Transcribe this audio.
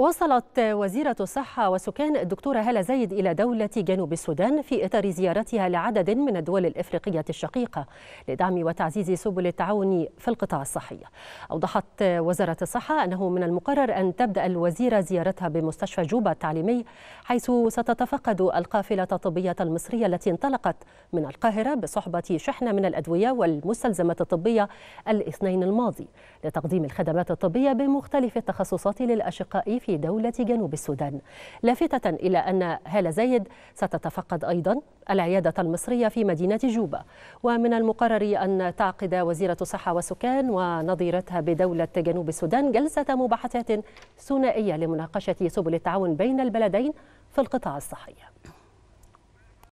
وصلت وزيرة الصحة والسكان الدكتورة هالة زايد إلى دولة جنوب السودان في إطار زيارتها لعدد من الدول الإفريقية الشقيقة لدعم وتعزيز سبل التعاون في القطاع الصحي. أوضحت وزارة الصحة أنه من المقرر أن تبدأ الوزيرة زيارتها بمستشفى جوبا التعليمي حيث ستتفقد القافلة الطبية المصرية التي انطلقت من القاهرة بصحبة شحنة من الأدوية والمستلزمات الطبية الاثنين الماضي لتقديم الخدمات الطبية بمختلف التخصصات للأشقاء في في دولة جنوب السودان لافتة إلى أن هالة زايد ستتفقد أيضا العيادة المصرية في مدينة جوبا ومن المقرر أن تعقد وزيرة الصحة والسكان ونظيرتها بدولة جنوب السودان جلسة مباحثات ثنائية لمناقشة سبل التعاون بين البلدين في القطاع الصحي